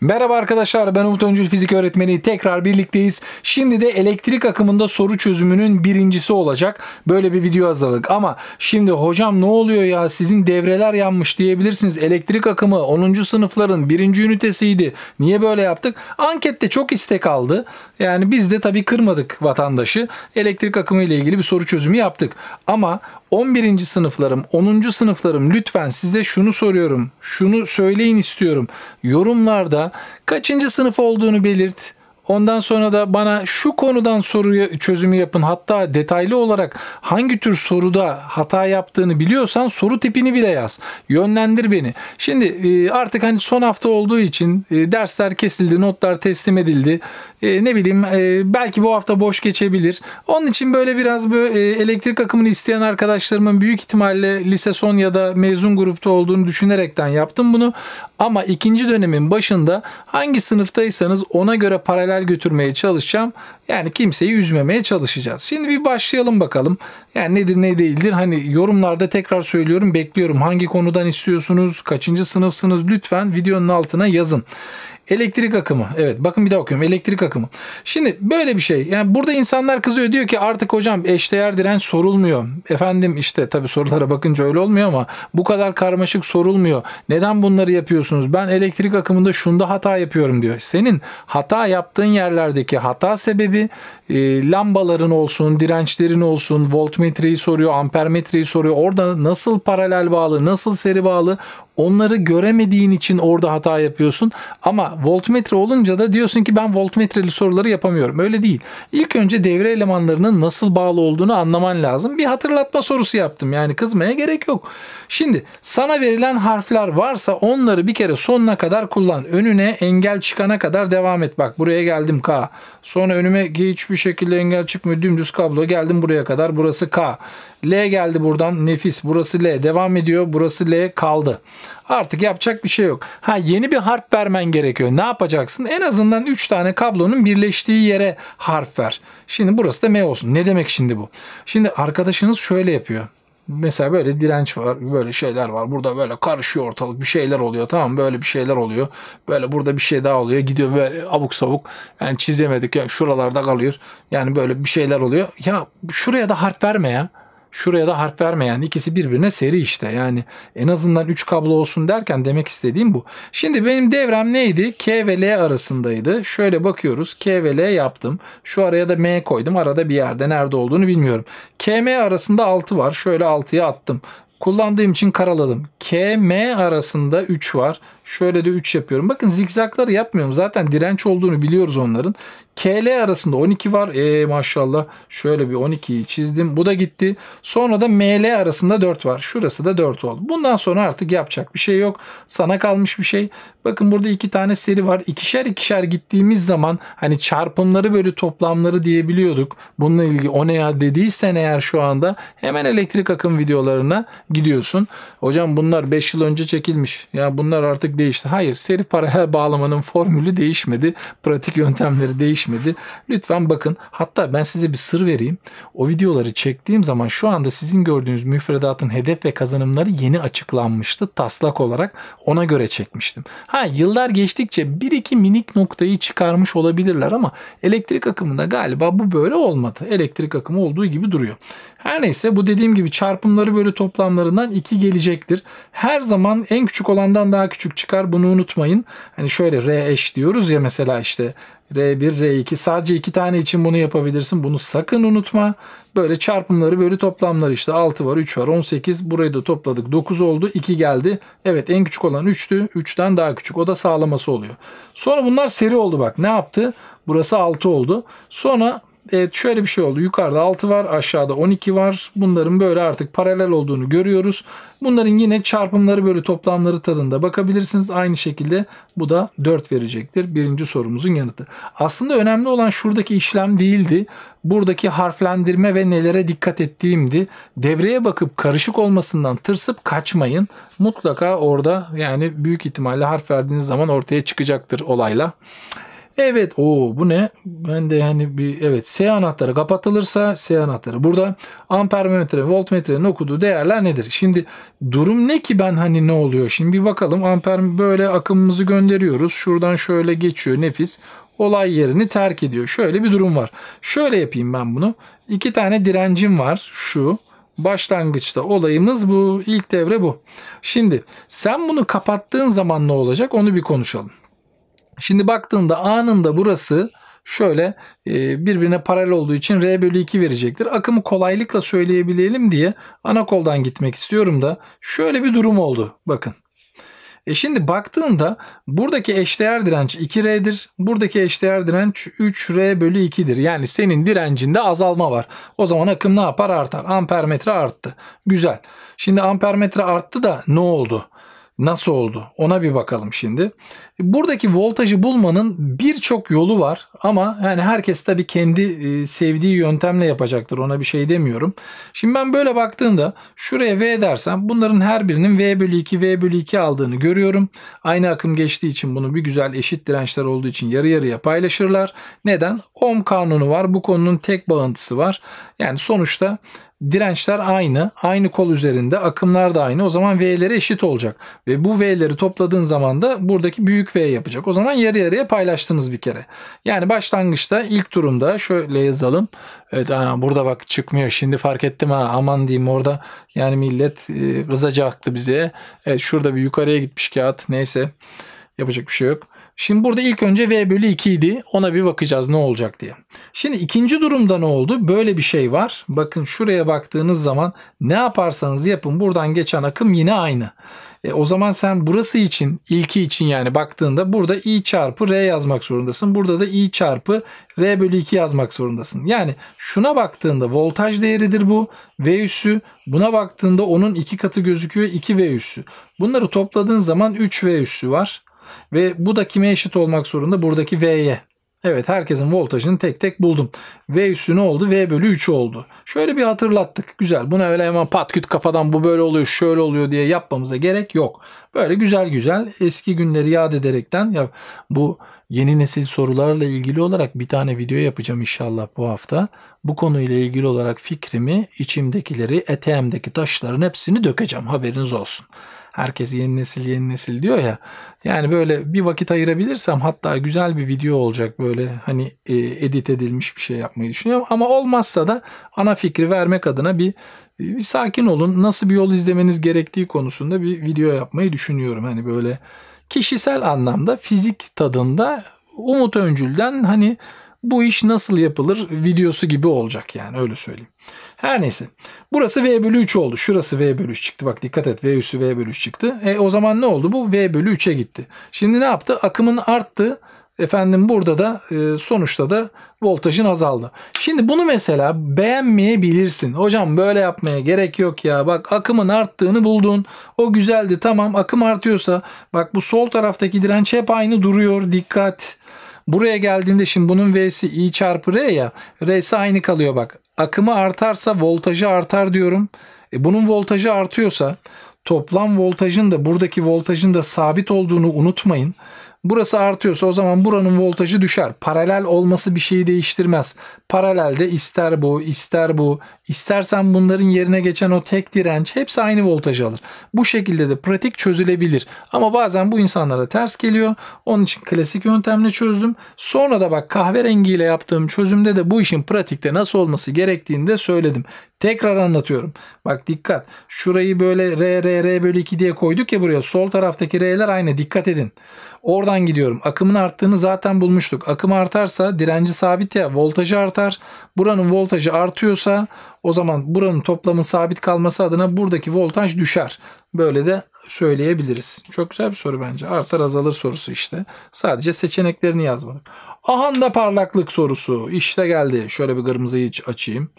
Merhaba arkadaşlar ben Umut Öncül fizik öğretmeni tekrar birlikteyiz. Şimdi de elektrik akımında soru çözümünün birincisi olacak. Böyle bir video hazırladık ama şimdi hocam ne oluyor ya sizin devreler yanmış diyebilirsiniz. Elektrik akımı 10. sınıfların birinci ünitesiydi. Niye böyle yaptık? Ankette çok istek aldı. Yani biz de tabii kırmadık vatandaşı. Elektrik akımı ile ilgili bir soru çözümü yaptık. Ama 11. sınıflarım, 10. sınıflarım lütfen size şunu soruyorum. Şunu söyleyin istiyorum. Yorumlarda kaçıncı sınıf olduğunu belirt. Ondan sonra da bana şu konudan soru çözümü yapın. Hatta detaylı olarak hangi tür soruda hata yaptığını biliyorsan soru tipini bile yaz. Yönlendir beni. Şimdi e, artık hani son hafta olduğu için e, dersler kesildi, notlar teslim edildi. E, ne bileyim belki bu hafta boş geçebilir. Onun için böyle biraz böyle elektrik akımını isteyen arkadaşlarımın büyük ihtimalle lise son ya da mezun grupta olduğunu düşünerekten yaptım bunu. Ama ikinci dönemin başında hangi sınıftaysanız ona göre paralel paralel götürmeye çalışacağım. Yani kimseyi üzmemeye çalışacağız. Şimdi bir başlayalım bakalım. Yani nedir ne değildir. Hani yorumlarda tekrar söylüyorum bekliyorum. Hangi konudan istiyorsunuz? Kaçıncı sınıfsınız? Lütfen videonun altına yazın. Elektrik akımı. Evet bakın bir daha okuyorum. Elektrik akımı. Şimdi böyle bir şey. Yani burada insanlar kızıyor diyor ki artık hocam eşdeğer direnç sorulmuyor. Efendim işte tabii sorulara bakınca öyle olmuyor ama bu kadar karmaşık sorulmuyor. Neden bunları yapıyorsunuz? Ben elektrik akımında şunda hata yapıyorum diyor. Senin hata yaptığın yerlerdeki hata sebebi e, lambaların olsun, dirençlerin olsun, voltmetreyi soruyor, ampermetreyi soruyor. Orada nasıl paralel bağlı, nasıl seri bağlı Onları göremediğin için orada hata yapıyorsun. Ama voltmetre olunca da diyorsun ki ben voltmetreli soruları yapamıyorum. Öyle değil. İlk önce devre elemanlarının nasıl bağlı olduğunu anlaman lazım. Bir hatırlatma sorusu yaptım. Yani kızmaya gerek yok. Şimdi sana verilen harfler varsa onları bir kere sonuna kadar kullan. Önüne engel çıkana kadar devam et. Bak buraya geldim K. Sonra önüme hiçbir şekilde engel çıkmıyor. Dümdüz kablo geldim buraya kadar. Burası K. L geldi buradan. Nefis. Burası L. Devam ediyor. Burası L kaldı. Artık yapacak bir şey yok. Ha yeni bir harf vermen gerekiyor. Ne yapacaksın? En azından 3 tane kablonun birleştiği yere harf ver. Şimdi burası da M olsun. Ne demek şimdi bu? Şimdi arkadaşınız şöyle yapıyor. Mesela böyle direnç var, böyle şeyler var. Burada böyle karışıyor ortalık, bir şeyler oluyor. Tamam böyle bir şeyler oluyor. Böyle burada bir şey daha oluyor. Gidiyor böyle abuk sabuk. Yani çizemedik. Yani şuralarda kalıyor. Yani böyle bir şeyler oluyor. Ya şuraya da harf verme ya şuraya da harf verme yani ikisi birbirine seri işte. Yani en azından 3 kablo olsun derken demek istediğim bu. Şimdi benim devrem neydi? K ve L arasındaydı. Şöyle bakıyoruz. K ve L yaptım. Şu araya da M koydum. Arada bir yerde nerede olduğunu bilmiyorum. KM arasında 6 var. Şöyle 6'ya attım. Kullandığım için karaladım. KM arasında 3 var. Şöyle de 3 yapıyorum. Bakın zikzakları yapmıyorum. Zaten direnç olduğunu biliyoruz onların. KL arasında 12 var. E maşallah şöyle bir 12'yi çizdim. Bu da gitti. Sonra da ML arasında 4 var. Şurası da 4 oldu. Bundan sonra artık yapacak bir şey yok. Sana kalmış bir şey. Bakın burada iki tane seri var. İkişer ikişer gittiğimiz zaman hani çarpımları böyle toplamları diyebiliyorduk. Bununla ilgili o ne ya dediysen eğer şu anda hemen elektrik akım videolarına gidiyorsun. Hocam bunlar 5 yıl önce çekilmiş. Ya bunlar artık değişti. Hayır seri paralel bağlamanın formülü değişmedi. Pratik yöntemleri değişmedi. Lütfen bakın. Hatta ben size bir sır vereyim. O videoları çektiğim zaman şu anda sizin gördüğünüz müfredatın hedef ve kazanımları yeni açıklanmıştı. Taslak olarak ona göre çekmiştim. Ha yıllar geçtikçe bir iki minik noktayı çıkarmış olabilirler ama elektrik akımında galiba bu böyle olmadı. Elektrik akımı olduğu gibi duruyor. Her neyse bu dediğim gibi çarpımları böyle toplamlarından 2 gelecektir. Her zaman en küçük olandan daha küçük çıkar çıkar. Bunu unutmayın. Hani şöyle R eş diyoruz ya mesela işte R1, R2 sadece iki tane için bunu yapabilirsin. Bunu sakın unutma. Böyle çarpımları bölü toplamları işte 6 var, 3 var, 18. Burayı da topladık. 9 oldu, 2 geldi. Evet en küçük olan 3'tü. 3'ten daha küçük. O da sağlaması oluyor. Sonra bunlar seri oldu bak. Ne yaptı? Burası 6 oldu. Sonra Evet şöyle bir şey oldu. Yukarıda 6 var, aşağıda 12 var. Bunların böyle artık paralel olduğunu görüyoruz. Bunların yine çarpımları böyle toplamları tadında bakabilirsiniz. Aynı şekilde bu da 4 verecektir. Birinci sorumuzun yanıtı. Aslında önemli olan şuradaki işlem değildi. Buradaki harflendirme ve nelere dikkat ettiğimdi. Devreye bakıp karışık olmasından tırsıp kaçmayın. Mutlaka orada yani büyük ihtimalle harf verdiğiniz zaman ortaya çıkacaktır olayla. Evet o bu ne? Ben de hani bir evet S anahtarı kapatılırsa S anahtarı. Burada ampermetre, voltmetrenin okuduğu değerler nedir? Şimdi durum ne ki ben hani ne oluyor? Şimdi bir bakalım amper böyle akımımızı gönderiyoruz. Şuradan şöyle geçiyor nefis. Olay yerini terk ediyor. Şöyle bir durum var. Şöyle yapayım ben bunu. İki tane direncim var. Şu başlangıçta olayımız bu. ilk devre bu. Şimdi sen bunu kapattığın zaman ne olacak onu bir konuşalım. Şimdi baktığında anında burası şöyle e, birbirine paralel olduğu için R bölü 2 verecektir. Akımı kolaylıkla söyleyebilelim diye ana koldan gitmek istiyorum da şöyle bir durum oldu. Bakın. E şimdi baktığında buradaki eşdeğer direnç 2R'dir. Buradaki eşdeğer direnç 3R bölü 2'dir. Yani senin direncinde azalma var. O zaman akım ne yapar? Artar. Ampermetre arttı. Güzel. Şimdi ampermetre arttı da ne oldu? nasıl oldu? Ona bir bakalım şimdi. Buradaki voltajı bulmanın birçok yolu var ama yani herkes tabii kendi e, sevdiği yöntemle yapacaktır. Ona bir şey demiyorum. Şimdi ben böyle baktığımda şuraya V dersem bunların her birinin V bölü 2 V bölü 2 aldığını görüyorum. Aynı akım geçtiği için bunu bir güzel eşit dirençler olduğu için yarı yarıya paylaşırlar. Neden? Ohm kanunu var. Bu konunun tek bağıntısı var. Yani sonuçta dirençler aynı. Aynı kol üzerinde akımlar da aynı. O zaman V'leri eşit olacak. Ve bu V'leri topladığın zaman da buradaki büyük V yapacak. O zaman yarı yarıya paylaştınız bir kere. Yani başlangıçta ilk durumda şöyle yazalım. Evet aa, burada bak çıkmıyor. Şimdi fark ettim ha aman diyeyim orada. Yani millet e, kızacaktı bize. Evet şurada bir yukarıya gitmiş kağıt. Neyse yapacak bir şey yok. Şimdi burada ilk önce V bölü 2 idi. Ona bir bakacağız ne olacak diye. Şimdi ikinci durumda ne oldu? Böyle bir şey var. Bakın şuraya baktığınız zaman ne yaparsanız yapın buradan geçen akım yine aynı. E, o zaman sen burası için ilki için yani baktığında burada i çarpı r yazmak zorundasın. Burada da i çarpı r bölü 2 yazmak zorundasın. Yani şuna baktığında voltaj değeridir bu. V üssü buna baktığında onun iki katı gözüküyor 2 V üssü. Bunları topladığın zaman 3 V üssü var. Ve bu da kime eşit olmak zorunda? Buradaki V'ye. Evet herkesin voltajını tek tek buldum. V üssü ne oldu? V bölü 3 oldu. Şöyle bir hatırlattık. Güzel. Bunu öyle hemen pat küt kafadan bu böyle oluyor şöyle oluyor diye yapmamıza gerek yok. Böyle güzel güzel eski günleri yad ederekten ya bu yeni nesil sorularla ilgili olarak bir tane video yapacağım inşallah bu hafta. Bu konuyla ilgili olarak fikrimi, içimdekileri, eteğimdeki taşların hepsini dökeceğim. Haberiniz olsun herkes yeni nesil yeni nesil diyor ya. Yani böyle bir vakit ayırabilirsem hatta güzel bir video olacak böyle hani e, edit edilmiş bir şey yapmayı düşünüyorum. Ama olmazsa da ana fikri vermek adına bir, e, bir sakin olun. Nasıl bir yol izlemeniz gerektiği konusunda bir video yapmayı düşünüyorum. Hani böyle kişisel anlamda fizik tadında Umut Öncül'den hani bu iş nasıl yapılır videosu gibi olacak yani öyle söyleyeyim. Her neyse. Burası V bölü 3 oldu. Şurası V bölü 3 çıktı. Bak dikkat et V üssü V bölü 3 çıktı. E o zaman ne oldu? Bu V bölü 3'e gitti. Şimdi ne yaptı? Akımın arttı. Efendim burada da e, sonuçta da voltajın azaldı. Şimdi bunu mesela beğenmeyebilirsin. Hocam böyle yapmaya gerek yok ya. Bak akımın arttığını buldun. O güzeldi tamam akım artıyorsa bak bu sol taraftaki direnç hep aynı duruyor. Dikkat. Buraya geldiğinde şimdi bunun V'si I çarpı R ya. R'si aynı kalıyor bak. Akımı artarsa voltajı artar diyorum. E bunun voltajı artıyorsa toplam voltajın da buradaki voltajın da sabit olduğunu unutmayın. Burası artıyorsa o zaman buranın voltajı düşer. Paralel olması bir şeyi değiştirmez. Paralelde ister bu, ister bu, istersen bunların yerine geçen o tek direnç hepsi aynı voltaj alır. Bu şekilde de pratik çözülebilir. Ama bazen bu insanlara ters geliyor. Onun için klasik yöntemle çözdüm. Sonra da bak kahverengiyle yaptığım çözümde de bu işin pratikte nasıl olması gerektiğini de söyledim. Tekrar anlatıyorum. Bak dikkat. Şurayı böyle R, R, R bölü 2 diye koyduk ya buraya. Sol taraftaki R'ler aynı. Dikkat edin. Oradan gidiyorum. Akımın arttığını zaten bulmuştuk. Akım artarsa direnci sabit ya. Voltajı artar. Buranın voltajı artıyorsa o zaman buranın toplamın sabit kalması adına buradaki voltaj düşer. Böyle de söyleyebiliriz. Çok güzel bir soru bence. Artar azalır sorusu işte. Sadece seçeneklerini yazmadık. Ahanda parlaklık sorusu. İşte geldi. Şöyle bir kırmızıyı açayım.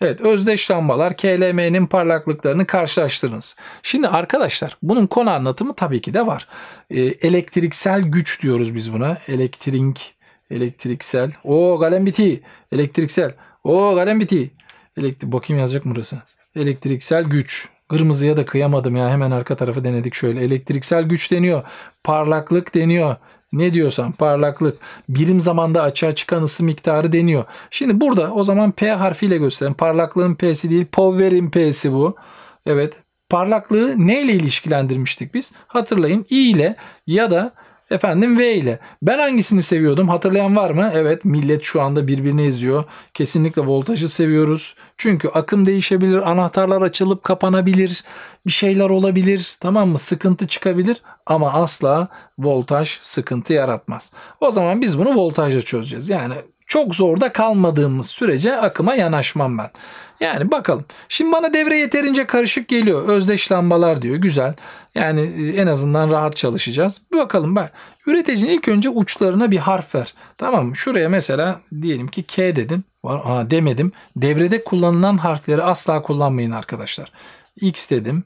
Evet özdeş lambalar KLM'nin parlaklıklarını karşılaştırınız. Şimdi arkadaşlar bunun konu anlatımı tabii ki de var. E, elektriksel güç diyoruz biz buna. Elektrik, elektriksel. O kalem biti. Elektriksel. O kalem biti. Elektri bakayım yazacak mı burası? Elektriksel güç. Kırmızıya da kıyamadım ya. Hemen arka tarafı denedik şöyle. Elektriksel güç deniyor. Parlaklık deniyor ne diyorsan parlaklık birim zamanda açığa çıkan ısı miktarı deniyor. Şimdi burada o zaman P harfiyle gösterelim. Parlaklığın P'si değil power'in P'si bu. Evet parlaklığı neyle ilişkilendirmiştik biz? Hatırlayın I ile ya da Efendim V ile. Ben hangisini seviyordum? Hatırlayan var mı? Evet millet şu anda birbirini izliyor. Kesinlikle voltajı seviyoruz. Çünkü akım değişebilir, anahtarlar açılıp kapanabilir, bir şeyler olabilir tamam mı? Sıkıntı çıkabilir ama asla voltaj sıkıntı yaratmaz. O zaman biz bunu voltajla çözeceğiz. Yani çok zorda kalmadığımız sürece akıma yanaşmam ben. Yani bakalım. Şimdi bana devre yeterince karışık geliyor. Özdeş lambalar diyor. Güzel. Yani e, en azından rahat çalışacağız. Bir bakalım Ben Üreticinin ilk önce uçlarına bir harf ver. Tamam mı? Şuraya mesela diyelim ki K dedin. Var. Aa, demedim. Devrede kullanılan harfleri asla kullanmayın arkadaşlar. X dedim.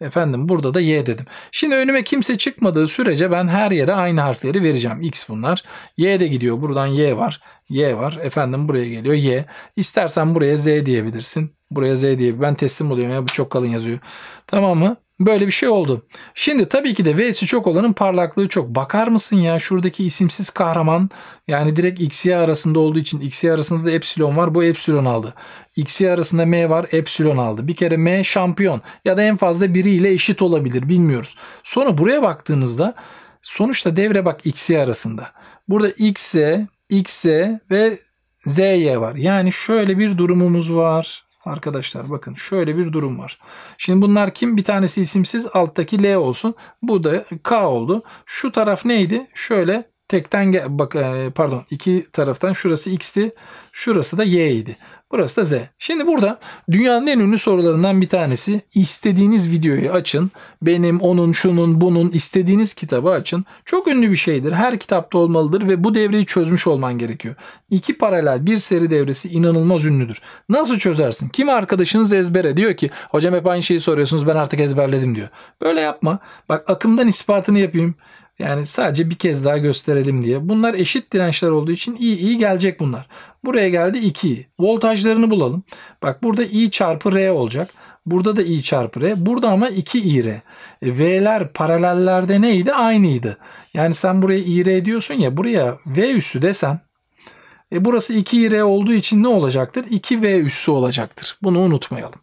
Efendim burada da y dedim. Şimdi önüme kimse çıkmadığı sürece ben her yere aynı harfleri vereceğim. X bunlar. Y de gidiyor. Buradan y var. Y var. Efendim buraya geliyor y. İstersen buraya z diyebilirsin. Buraya Z diye ben teslim oluyorum ya bu çok kalın yazıyor. Tamam mı? Böyle bir şey oldu. Şimdi tabii ki de V'si çok olanın parlaklığı çok. Bakar mısın ya şuradaki isimsiz kahraman yani direkt XY arasında olduğu için XY arasında da epsilon var. Bu epsilon aldı. XY arasında M var epsilon aldı. Bir kere M şampiyon ya da en fazla biriyle eşit olabilir bilmiyoruz. Sonra buraya baktığınızda sonuçta devre bak XY arasında. Burada X'e, X'e ve Z'ye var. Yani şöyle bir durumumuz var. Arkadaşlar bakın şöyle bir durum var. Şimdi bunlar kim? Bir tanesi isimsiz alttaki L olsun. Bu da K oldu. Şu taraf neydi? Şöyle Tekten gel, bak e, pardon iki taraftan şurası x'ti. Şurası da y idi. Burası da z. Şimdi burada dünyanın en ünlü sorularından bir tanesi. istediğiniz videoyu açın. Benim, onun, şunun, bunun istediğiniz kitabı açın. Çok ünlü bir şeydir. Her kitapta olmalıdır ve bu devreyi çözmüş olman gerekiyor. İki paralel bir seri devresi inanılmaz ünlüdür. Nasıl çözersin? Kim arkadaşınız ezbere diyor ki hocam hep aynı şeyi soruyorsunuz ben artık ezberledim diyor. Böyle yapma. Bak akımdan ispatını yapayım. Yani sadece bir kez daha gösterelim diye. Bunlar eşit dirençler olduğu için iyi iyi gelecek bunlar. Buraya geldi 2 Voltajlarını bulalım. Bak burada i çarpı r olacak. Burada da i çarpı r. Burada ama 2i r. E, V'ler paralellerde neydi? Aynıydı. Yani sen buraya i r diyorsun ya buraya v üssü desen e burası 2R olduğu için ne olacaktır? 2V üssü olacaktır. Bunu unutmayalım.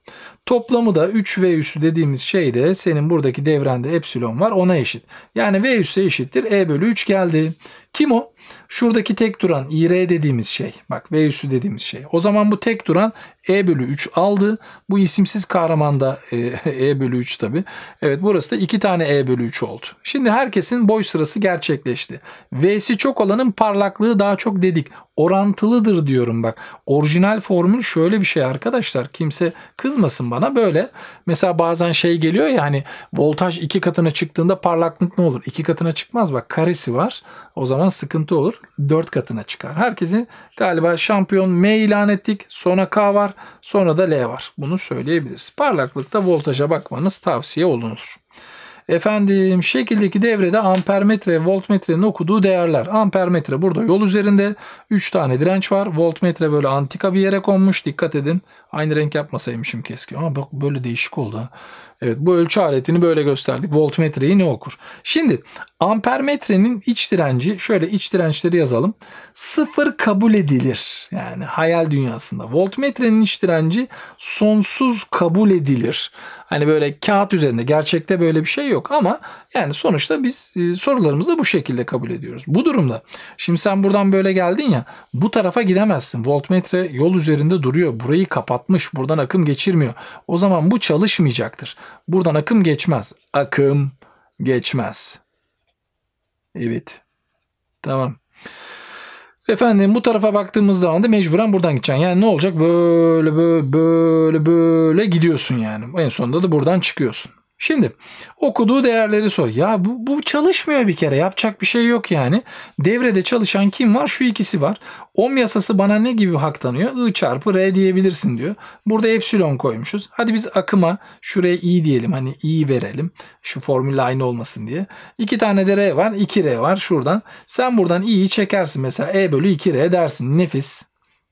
Toplamı da 3 V üssü dediğimiz şey de senin buradaki devrende epsilon var ona eşit. Yani V üssü eşittir E bölü 3 geldi. Kim o? Şuradaki tek duran IR dediğimiz şey. Bak V üssü dediğimiz şey. O zaman bu tek duran e bölü 3 aldı. Bu isimsiz kahraman da e, e bölü 3 tabi. Evet burası da 2 tane E bölü 3 oldu. Şimdi herkesin boy sırası gerçekleşti. V'si çok olanın parlaklığı daha çok dedik. Orantılıdır diyorum bak. Orijinal formül şöyle bir şey arkadaşlar. Kimse kızmasın bana böyle. Mesela bazen şey geliyor ya hani voltaj 2 katına çıktığında parlaklık ne olur? 2 katına çıkmaz bak karesi var. O zaman sıkıntı olur. 4 katına çıkar. Herkesin galiba şampiyon M ilan ettik. Sonra K var. Sonra da L var. Bunu söyleyebiliriz. Parlaklıkta voltaja bakmanız tavsiye olunur. Efendim şekildeki devrede ampermetre ve voltmetrenin okuduğu değerler. Ampermetre burada yol üzerinde 3 tane direnç var. Voltmetre böyle antika bir yere konmuş. Dikkat edin. Aynı renk yapmasaymışım keski. Ama bak böyle değişik oldu. Evet bu ölçü aletini böyle gösterdik. Voltmetreyi ne okur? Şimdi ampermetrenin iç direnci şöyle iç dirençleri yazalım. Sıfır kabul edilir. Yani hayal dünyasında. Voltmetrenin iç direnci sonsuz kabul edilir. Hani böyle kağıt üzerinde gerçekte böyle bir şey yok ama yani sonuçta biz e, sorularımızı bu şekilde kabul ediyoruz. Bu durumda şimdi sen buradan böyle geldin ya bu tarafa gidemezsin. Voltmetre yol üzerinde duruyor. Burayı kapatmış. Buradan akım geçirmiyor. O zaman bu çalışmayacaktır. Buradan akım geçmez. Akım geçmez. Evet. Tamam. Efendim bu tarafa baktığımız zaman da mecburen buradan gideceksin. Yani ne olacak? Böyle böyle böyle böyle gidiyorsun yani. En sonunda da buradan çıkıyorsun. Şimdi okuduğu değerleri sor. Ya bu, bu çalışmıyor bir kere. Yapacak bir şey yok yani. Devrede çalışan kim var? Şu ikisi var. Ohm yasası bana ne gibi hak tanıyor? I çarpı R diyebilirsin diyor. Burada epsilon koymuşuz. Hadi biz akıma şuraya I diyelim. Hani I verelim. Şu formülle aynı olmasın diye. İki tane de R var. 2R var şuradan. Sen buradan i'yi çekersin. Mesela E bölü 2R dersin. Nefis.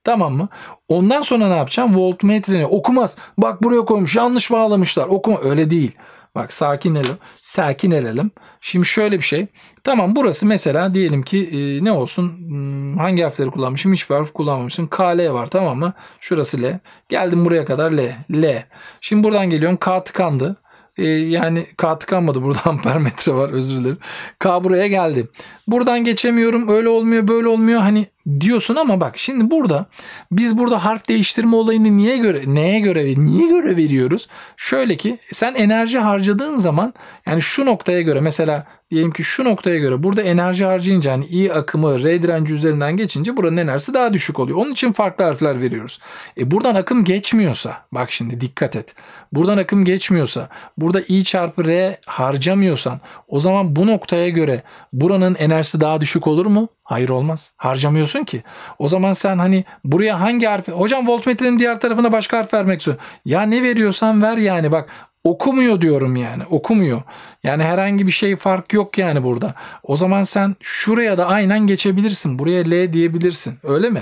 Tamam mı? Ondan sonra ne yapacağım? Voltmetreni okumaz. Bak buraya koymuş yanlış bağlamışlar. Okuma öyle değil. Bak sakin edelim, Sakin edelim. Şimdi şöyle bir şey. Tamam burası mesela diyelim ki e, ne olsun hmm, hangi harfleri kullanmışım hiçbir harf kullanmamışsın. KL var tamam mı? Şurası L. Geldim buraya kadar L. L. Şimdi buradan geliyorum K tıkandı. E, yani K tıkanmadı burada ampermetre var özür dilerim. K buraya geldi. Buradan geçemiyorum öyle olmuyor böyle olmuyor hani diyorsun ama bak şimdi burada biz burada harf değiştirme olayını niye göre neye göre niye göre veriyoruz? Şöyle ki sen enerji harcadığın zaman yani şu noktaya göre mesela diyelim ki şu noktaya göre burada enerji harcayınca yani i akımı r direnci üzerinden geçince buranın enerjisi daha düşük oluyor. Onun için farklı harfler veriyoruz. E buradan akım geçmiyorsa bak şimdi dikkat et. Buradan akım geçmiyorsa burada i çarpı r harcamıyorsan o zaman bu noktaya göre buranın enerjisi daha düşük olur mu? Hayır olmaz. Harcamıyorsun vermiyorsun ki. O zaman sen hani buraya hangi harfi hocam voltmetrenin diğer tarafına başka harf vermek zor. Ya ne veriyorsan ver yani bak okumuyor diyorum yani okumuyor. Yani herhangi bir şey fark yok yani burada. O zaman sen şuraya da aynen geçebilirsin. Buraya L diyebilirsin. Öyle mi?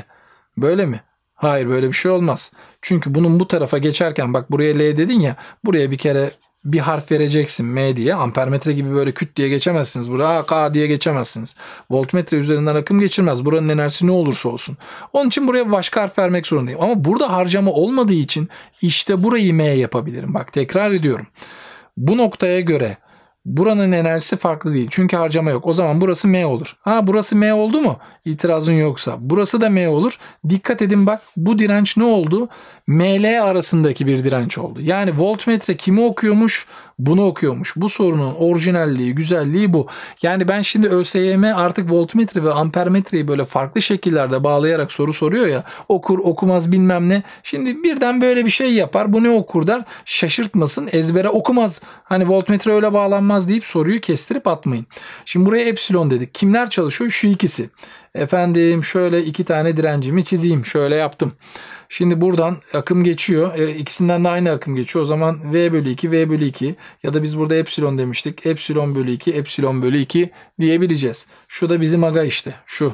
Böyle mi? Hayır böyle bir şey olmaz. Çünkü bunun bu tarafa geçerken bak buraya L dedin ya buraya bir kere bir harf vereceksin M diye. Ampermetre gibi böyle küt diye geçemezsiniz. Buraya K diye geçemezsiniz. Voltmetre üzerinden akım geçirmez. Buranın enerjisi ne olursa olsun. Onun için buraya başka harf vermek zorundayım. Ama burada harcama olmadığı için işte burayı M yapabilirim. Bak tekrar ediyorum. Bu noktaya göre buranın enerjisi farklı değil. Çünkü harcama yok. O zaman burası M olur. Ha burası M oldu mu? İtirazın yoksa. Burası da M olur. Dikkat edin bak bu direnç ne oldu? ML arasındaki bir direnç oldu. Yani voltmetre kimi okuyormuş? Bunu okuyormuş. Bu sorunun orijinalliği, güzelliği bu. Yani ben şimdi ÖSYM artık voltmetre ve ampermetreyi böyle farklı şekillerde bağlayarak soru soruyor ya. Okur, okumaz bilmem ne. Şimdi birden böyle bir şey yapar. Bu ne okur der? Şaşırtmasın. Ezbere okumaz. Hani voltmetre öyle bağlanmaz deyip soruyu kestirip atmayın. Şimdi buraya epsilon dedik. Kimler çalışıyor? Şu ikisi. Efendim şöyle iki tane direncimi çizeyim. Şöyle yaptım. Şimdi buradan akım geçiyor. E, ikisinden de aynı akım geçiyor. O zaman V bölü 2, V bölü 2 ya da biz burada epsilon demiştik. Epsilon bölü 2, epsilon bölü 2 diyebileceğiz. Şu da bizim aga işte. Şu.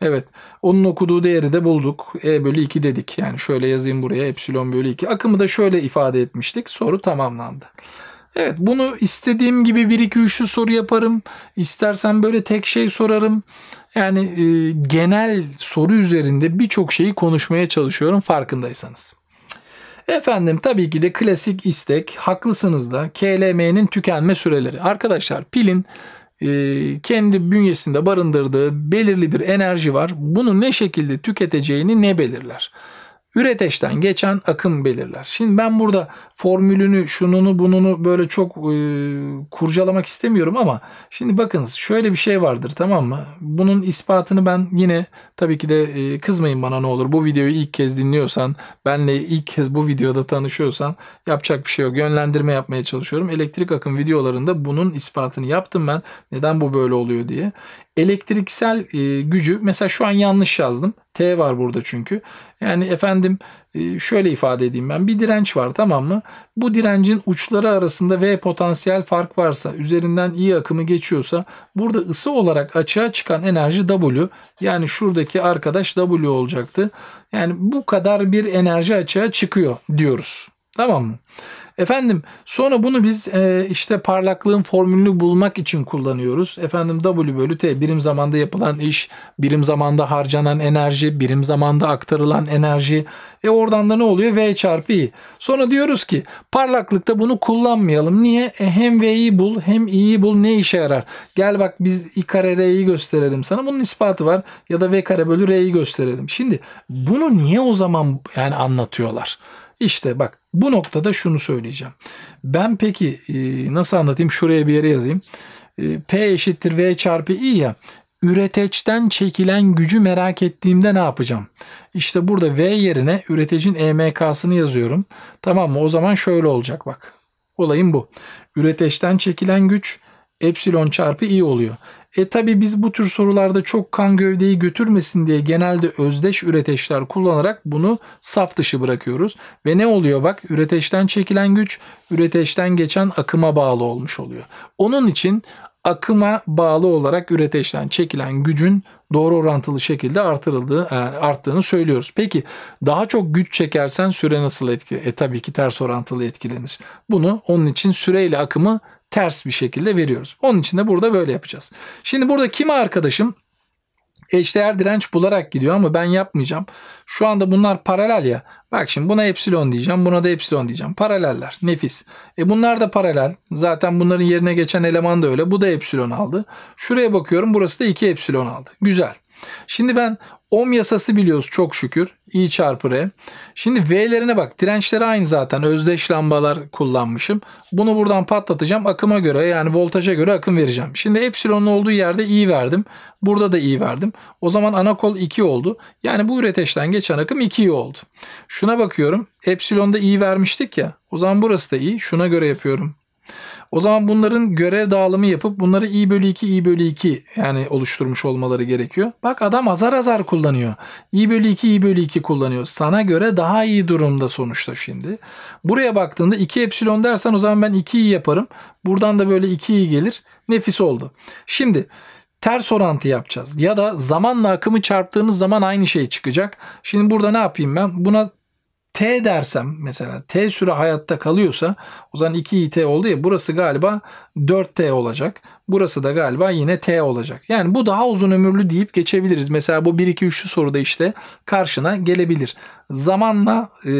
Evet. Onun okuduğu değeri de bulduk. E bölü 2 dedik. Yani şöyle yazayım buraya. Epsilon bölü 2. Akımı da şöyle ifade etmiştik. Soru tamamlandı. Evet bunu istediğim gibi 1-2-3'lü soru yaparım. İstersen böyle tek şey sorarım. Yani e, genel soru üzerinde birçok şeyi konuşmaya çalışıyorum farkındaysanız. Efendim tabii ki de klasik istek haklısınız da KLM'nin tükenme süreleri. Arkadaşlar pilin e, kendi bünyesinde barındırdığı belirli bir enerji var. Bunu ne şekilde tüketeceğini ne belirler? üreteşten geçen akım belirler. Şimdi ben burada formülünü, şununu, bununu böyle çok e, kurcalamak istemiyorum ama şimdi bakınız şöyle bir şey vardır tamam mı? Bunun ispatını ben yine tabii ki de e, kızmayın bana ne olur. Bu videoyu ilk kez dinliyorsan, benle ilk kez bu videoda tanışıyorsan yapacak bir şey yok. Yönlendirme yapmaya çalışıyorum. Elektrik akım videolarında bunun ispatını yaptım ben. Neden bu böyle oluyor diye elektriksel e, gücü mesela şu an yanlış yazdım. T var burada çünkü. Yani efendim e, şöyle ifade edeyim ben. Bir direnç var tamam mı? Bu direncin uçları arasında V potansiyel fark varsa, üzerinden I akımı geçiyorsa burada ısı olarak açığa çıkan enerji W. Yani şuradaki arkadaş W olacaktı. Yani bu kadar bir enerji açığa çıkıyor diyoruz. Tamam mı? Efendim sonra bunu biz e, işte parlaklığın formülünü bulmak için kullanıyoruz. Efendim W bölü T birim zamanda yapılan iş, birim zamanda harcanan enerji, birim zamanda aktarılan enerji. E oradan da ne oluyor? V çarpı I. Sonra diyoruz ki parlaklıkta bunu kullanmayalım. Niye? E, hem V'yi bul hem i'yi bul ne işe yarar? Gel bak biz I kare R'yi gösterelim sana. Bunun ispatı var. Ya da V kare bölü R'yi gösterelim. Şimdi bunu niye o zaman yani anlatıyorlar? İşte bak bu noktada şunu söyleyeceğim. Ben peki e, nasıl anlatayım? Şuraya bir yere yazayım. E, P eşittir V çarpı I ya. Üreteçten çekilen gücü merak ettiğimde ne yapacağım? İşte burada V yerine üretecin EMK'sını yazıyorum. Tamam mı? O zaman şöyle olacak bak. Olayım bu. Üreteçten çekilen güç epsilon çarpı i oluyor. E tabi biz bu tür sorularda çok kan gövdeyi götürmesin diye genelde özdeş üreteçler kullanarak bunu saf dışı bırakıyoruz. Ve ne oluyor bak üreteçten çekilen güç üreteçten geçen akıma bağlı olmuş oluyor. Onun için akıma bağlı olarak üreteçten çekilen gücün doğru orantılı şekilde artırıldığı yani e, arttığını söylüyoruz. Peki daha çok güç çekersen süre nasıl etki? E tabii ki ters orantılı etkilenir. Bunu onun için süreyle akımı ters bir şekilde veriyoruz. Onun için de burada böyle yapacağız. Şimdi burada kime arkadaşım? eşdeğer direnç bularak gidiyor ama ben yapmayacağım. Şu anda bunlar paralel ya. Bak şimdi buna epsilon diyeceğim. Buna da epsilon diyeceğim. Paraleller. Nefis. E bunlar da paralel. Zaten bunların yerine geçen eleman da öyle. Bu da epsilon aldı. Şuraya bakıyorum. Burası da 2 epsilon aldı. Güzel. Şimdi ben Ohm yasası biliyoruz çok şükür. I çarpı R. E. Şimdi V'lerine bak. Dirençleri aynı zaten. Özdeş lambalar kullanmışım. Bunu buradan patlatacağım. Akıma göre yani voltaja göre akım vereceğim. Şimdi epsilonun olduğu yerde I verdim. Burada da I verdim. O zaman ana kol 2 oldu. Yani bu üreteçten geçen akım 2 oldu. Şuna bakıyorum. Epsilonda I vermiştik ya. O zaman burası da I. Şuna göre yapıyorum. O zaman bunların görev dağılımı yapıp bunları i bölü 2 i bölü 2 yani oluşturmuş olmaları gerekiyor. Bak adam azar azar kullanıyor. i bölü 2 i bölü 2 kullanıyor. Sana göre daha iyi durumda sonuçta şimdi. Buraya baktığında 2 epsilon dersen o zaman ben 2'yi yaparım. Buradan da böyle 2'yi gelir. Nefis oldu. Şimdi ters orantı yapacağız. Ya da zamanla akımı çarptığınız zaman aynı şey çıkacak. Şimdi burada ne yapayım ben? Buna T dersem mesela T süre hayatta kalıyorsa o zaman 2t oldu ya burası galiba 4T olacak. Burası da galiba yine T olacak. Yani bu daha uzun ömürlü deyip geçebiliriz. Mesela bu 1-2-3'lü soruda işte karşına gelebilir. Zamanla e,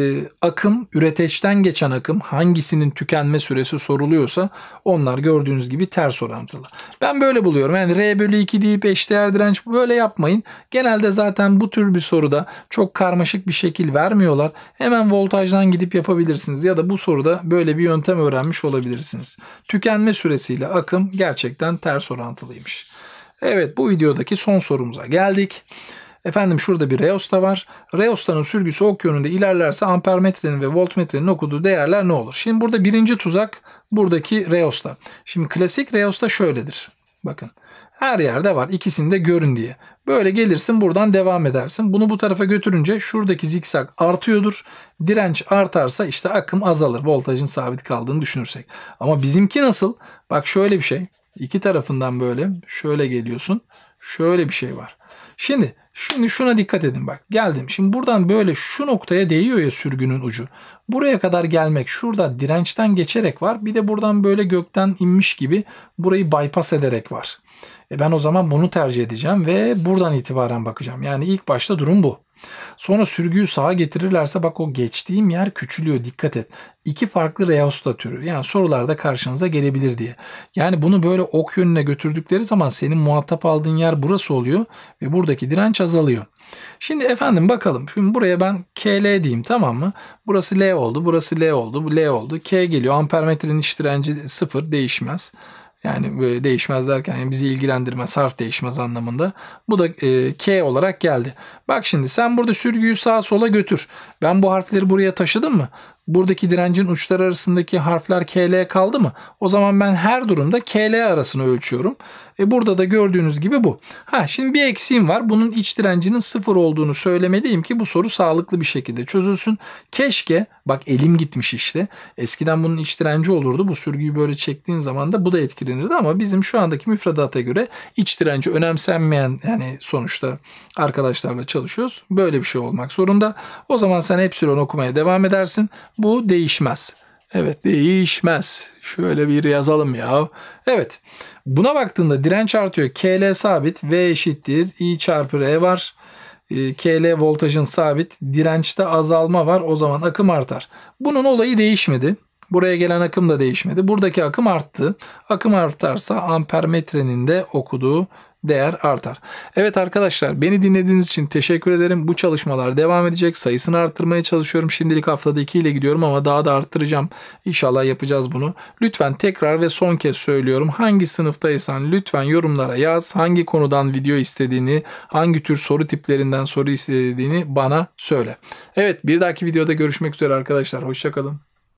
akım, üreteçten geçen akım hangisinin tükenme süresi soruluyorsa onlar gördüğünüz gibi ters orantılı. Ben böyle buluyorum. Yani R bölü 2 deyip eşdeğer direnç böyle yapmayın. Genelde zaten bu tür bir soruda çok karmaşık bir şekil vermiyorlar. Hemen voltajdan gidip yapabilirsiniz ya da bu soruda böyle bir yöntem öğrenmiş olabilirsiniz. Tükenme süresiyle akım gerçekten ters orantılıymış. Evet bu videodaki son sorumuza geldik. Efendim şurada bir reosta var. Reostanın sürgüsü ok yönünde ilerlerse ampermetrenin ve voltmetrenin okuduğu değerler ne olur? Şimdi burada birinci tuzak buradaki reosta. Şimdi klasik reosta şöyledir. Bakın her yerde var ikisinde görün diye. Böyle gelirsin buradan devam edersin. Bunu bu tarafa götürünce şuradaki zikzak artıyordur. Direnç artarsa işte akım azalır. Voltajın sabit kaldığını düşünürsek. Ama bizimki nasıl? Bak şöyle bir şey. İki tarafından böyle şöyle geliyorsun. Şöyle bir şey var. Şimdi Şimdi şuna dikkat edin bak. Geldim. Şimdi buradan böyle şu noktaya değiyor ya sürgünün ucu. Buraya kadar gelmek şurada dirençten geçerek var. Bir de buradan böyle gökten inmiş gibi burayı bypass ederek var. E ben o zaman bunu tercih edeceğim ve buradan itibaren bakacağım. Yani ilk başta durum bu. Sonra sürgüyü sağa getirirlerse bak o geçtiğim yer küçülüyor dikkat et. İki farklı reosta türü yani sorularda karşınıza gelebilir diye. Yani bunu böyle ok yönüne götürdükleri zaman senin muhatap aldığın yer burası oluyor ve buradaki direnç azalıyor. Şimdi efendim bakalım. Şimdi buraya ben KL diyeyim tamam mı? Burası L oldu, burası L oldu, bu L oldu. K geliyor. Ampermetrenin iç direnci sıfır değişmez. Yani e, değişmez derken yani bizi ilgilendirmez harf değişmez anlamında. Bu da e, K olarak geldi. Bak şimdi sen burada sürgüyü sağa sola götür. Ben bu harfleri buraya taşıdım mı? Buradaki direncin uçları arasındaki harfler KL kaldı mı? O zaman ben her durumda KL arasını ölçüyorum. E burada da gördüğünüz gibi bu. Ha şimdi bir eksiğim var. Bunun iç direncinin sıfır olduğunu söylemeliyim ki bu soru sağlıklı bir şekilde çözülsün. Keşke bak elim gitmiş işte. Eskiden bunun iç direnci olurdu. Bu sürgüyü böyle çektiğin zaman da bu da etkilenirdi ama bizim şu andaki müfredata göre iç direnci önemsenmeyen yani sonuçta arkadaşlarla çalışıyoruz. Böyle bir şey olmak zorunda. O zaman sen epsilon okumaya devam edersin. Bu değişmez. Evet değişmez. Şöyle bir yazalım ya. Evet buna baktığında direnç artıyor. KL sabit V eşittir. I çarpı R var. Ee, KL voltajın sabit. Dirençte azalma var. O zaman akım artar. Bunun olayı değişmedi. Buraya gelen akım da değişmedi. Buradaki akım arttı. Akım artarsa ampermetrenin de okuduğu değer artar. Evet arkadaşlar beni dinlediğiniz için teşekkür ederim. Bu çalışmalar devam edecek. Sayısını arttırmaya çalışıyorum. Şimdilik haftada 2 ile gidiyorum ama daha da arttıracağım. İnşallah yapacağız bunu. Lütfen tekrar ve son kez söylüyorum. Hangi sınıftaysan lütfen yorumlara yaz. Hangi konudan video istediğini, hangi tür soru tiplerinden soru istediğini bana söyle. Evet bir dahaki videoda görüşmek üzere arkadaşlar. Hoşçakalın.